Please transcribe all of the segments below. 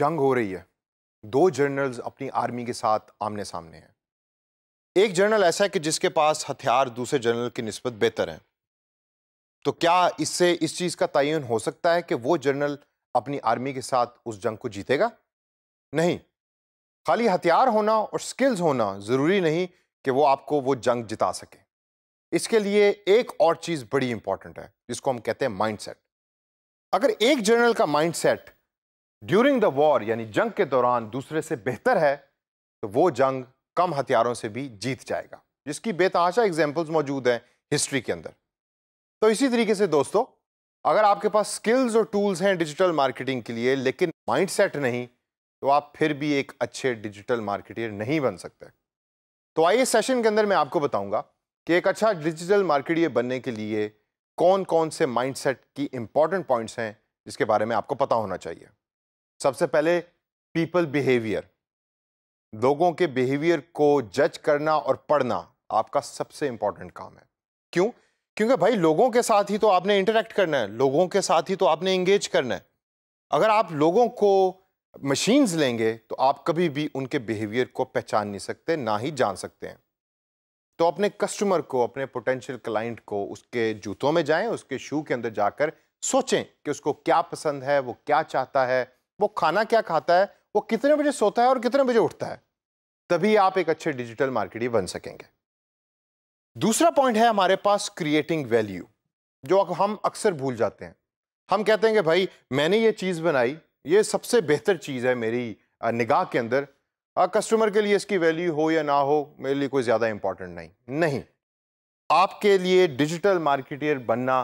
जंग हो रही है दो जनरल्स अपनी आर्मी के साथ आमने सामने हैं एक जनरल ऐसा है कि जिसके पास हथियार दूसरे जनरल की नस्बत बेहतर है तो क्या इससे इस चीज़ का तयन हो सकता है कि वो जनरल अपनी आर्मी के साथ उस जंग को जीतेगा नहीं खाली हथियार होना और स्किल्स होना ज़रूरी नहीं कि वो आपको वो जंग जिता सके इसके लिए एक और चीज़ बड़ी इंपॉर्टेंट है जिसको हम कहते हैं माइंडसेट अगर एक जनरल का माइंडसेट ड्यूरिंग द वॉर यानी जंग के दौरान दूसरे से बेहतर है तो वो जंग कम हथियारों से भी जीत जाएगा जिसकी बेतहाशा एग्जाम्पल्स मौजूद हैं हिस्ट्री के अंदर तो इसी तरीके से दोस्तों अगर आपके पास स्किल्स और टूल्स हैं डिजिटल मार्केटिंग के लिए लेकिन माइंडसेट नहीं तो आप फिर भी एक अच्छे डिजिटल मार्केटियर नहीं बन सकते तो आइए सेशन के अंदर मैं आपको बताऊंगा कि एक अच्छा डिजिटल मार्केटियर बनने के लिए कौन कौन से माइंडसेट की इंपॉर्टेंट पॉइंट्स हैं जिसके बारे में आपको पता होना चाहिए सबसे पहले पीपल बिहेवियर लोगों के बिहेवियर को जज करना और पढ़ना आपका सबसे इंपॉर्टेंट काम है क्यों क्योंकि भाई लोगों के साथ ही तो आपने इंटरेक्ट करना है लोगों के साथ ही तो आपने इंगेज करना है अगर आप लोगों को मशीन्स लेंगे तो आप कभी भी उनके बिहेवियर को पहचान नहीं सकते ना ही जान सकते हैं तो अपने कस्टमर को अपने पोटेंशियल क्लाइंट को उसके जूतों में जाएं उसके शू के अंदर जाकर सोचें कि उसको क्या पसंद है वो क्या चाहता है वो खाना क्या खाता है वो कितने बजे सोता है और कितने बजे उठता है तभी आप एक अच्छे डिजिटल मार्केटिंग बन सकेंगे दूसरा पॉइंट है हमारे पास क्रिएटिंग वैल्यू जो हम अक्सर भूल जाते हैं हम कहते हैं कि भाई मैंने ये चीज़ बनाई ये सबसे बेहतर चीज़ है मेरी निगाह के अंदर कस्टमर के लिए इसकी वैल्यू हो या ना हो मेरे लिए कोई ज़्यादा इंपॉर्टेंट नहीं नहीं आपके लिए डिजिटल मार्केटियर बनना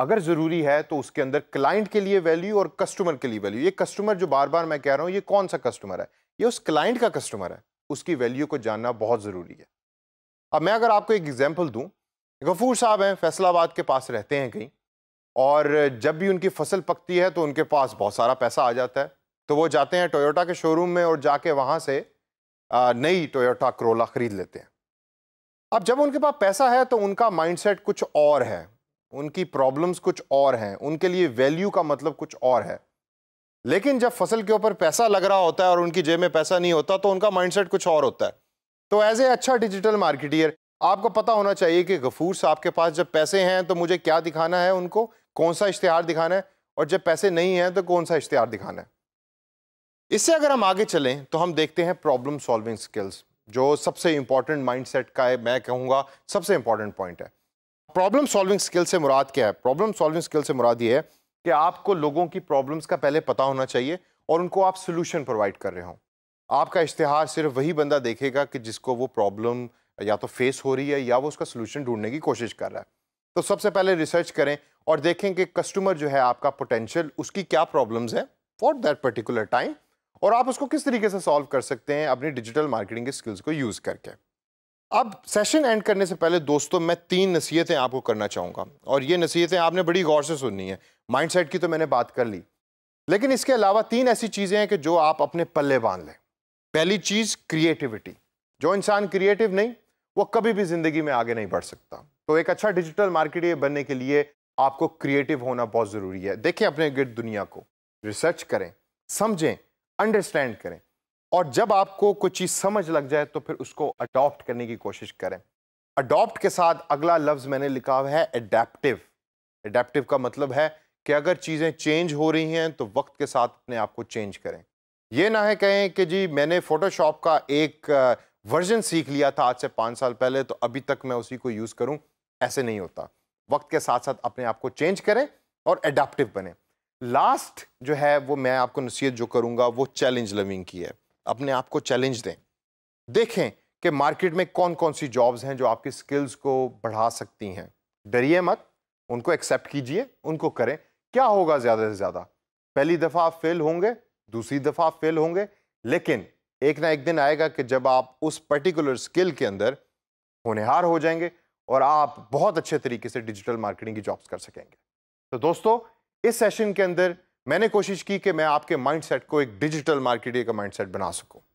अगर ज़रूरी है तो उसके अंदर क्लाइंट के लिए वैल्यू और कस्टमर के लिए वैल्यू ये कस्टमर जो बार बार मैं कह रहा हूँ ये कौन सा कस्टमर है ये उस क्लाइंट का कस्टमर है उसकी वैल्यू को जानना बहुत ज़रूरी है अब मैं अगर आपको एक एग्जाम्पल दूँ गफूर साहब हैं फैसलाबाद के पास रहते हैं कहीं और जब भी उनकी फसल पकती है तो उनके पास बहुत सारा पैसा आ जाता है तो वो जाते हैं टोयोटा के शोरूम में और जाके वहाँ से नई टोयोटा करोला ख़रीद लेते हैं अब जब उनके पास पैसा है तो उनका माइंडसेट कुछ और है उनकी प्रॉब्लम्स कुछ और हैं उनके लिए वैल्यू का मतलब कुछ और है लेकिन जब फसल के ऊपर पैसा लग रहा होता है और उनकी जेब में पैसा नहीं होता तो उनका माइंडसेट कुछ और होता है तो एज ए अच्छा डिजिटल मार्केटियर आपको पता होना चाहिए कि गफूर साहब के पास जब पैसे हैं तो मुझे क्या दिखाना है उनको कौन सा इश्तिहार दिखाना है और जब पैसे नहीं हैं तो कौन सा इश्तेहार दिखाना है इससे अगर हम आगे चलें तो हम देखते हैं प्रॉब्लम सॉल्विंग स्किल्स जो सबसे इंपॉर्टेंट माइंडसेट का है मैं कहूँगा सबसे इंपॉर्टेंट पॉइंट है प्रॉब्लम सॉल्विंग स्किल से मुराद क्या है प्रॉब्लम सॉल्विंग स्किल से मुराद ये है कि आपको लोगों की प्रॉब्लम्स का पहले पता होना चाहिए और उनको आप सोल्यूशन प्रोवाइड कर रहे हो आपका इश्तहार सिर्फ वही बंदा देखेगा कि जिसको वो प्रॉब्लम या तो फेस हो रही है या वो उसका सोल्यूशन ढूंढने की कोशिश कर रहा है तो सबसे पहले रिसर्च करें और देखें कि कस्टमर जो है आपका पोटेंशियल उसकी क्या प्रॉब्लम्स हैं फॉर दैट पर्टिकुलर टाइम और आप उसको किस तरीके से सॉल्व कर सकते हैं अपनी डिजिटल मार्केटिंग के स्किल्स को यूज़ करके अब सेशन एंड करने से पहले दोस्तों मैं तीन नसीहतें आपको करना चाहूँगा और ये नसीहतें आपने बड़ी गौर से सुननी है माइंडसेट की तो मैंने बात कर ली लेकिन इसके अलावा तीन ऐसी चीज़ें हैं कि जो आप अपने पल्ले बांध लें पहली चीज़ क्रिएटिविटी जो इंसान क्रिएटिव नहीं वो कभी भी ज़िंदगी में आगे नहीं बढ़ सकता तो एक अच्छा डिजिटल मार्केटियर बनने के लिए आपको क्रिएटिव होना बहुत ज़रूरी है देखें अपने गिर्द दुनिया को रिसर्च करें समझें अंडरस्टैंड करें और जब आपको कोई चीज़ समझ लग जाए तो फिर उसको अडॉप्ट करने की कोशिश करें अडॉप्ट के साथ अगला लफ्ज़ मैंने लिखा हुआ है एडेप्टिव एडेप्टिव का मतलब है कि अगर चीज़ें चेंज हो रही हैं तो वक्त के साथ अपने आप को चेंज करें ये ना है कहें कि जी मैंने फ़ोटोशॉप का एक वर्जन सीख लिया था आज से पाँच साल पहले तो अभी तक मैं उसी को यूज़ करूँ ऐसे नहीं होता वक्त के साथ साथ अपने आप को चेंज करें और एडाप्टिव बने लास्ट जो है वो मैं आपको नसीहत जो करूँगा वो चैलेंज लविंग की है अपने आप को चैलेंज दें देखें कि मार्केट में कौन कौन सी जॉब्स हैं जो आपकी स्किल्स को बढ़ा सकती हैं डरिए मत उनको एक्सेप्ट कीजिए उनको करें क्या होगा ज़्यादा से ज़्यादा पहली दफ़ा आप फेल होंगे दूसरी दफ़ा आप फेल होंगे लेकिन एक ना एक दिन आएगा कि जब आप उस पर्टिकुलर स्किल के अंदर होनहार हो जाएंगे और आप बहुत अच्छे तरीके से डिजिटल मार्केटिंग की जॉब्स कर सकेंगे तो दोस्तों इस सेशन के अंदर मैंने कोशिश की कि मैं आपके माइंडसेट को एक डिजिटल मार्केटिंग का माइंडसेट बना सकूं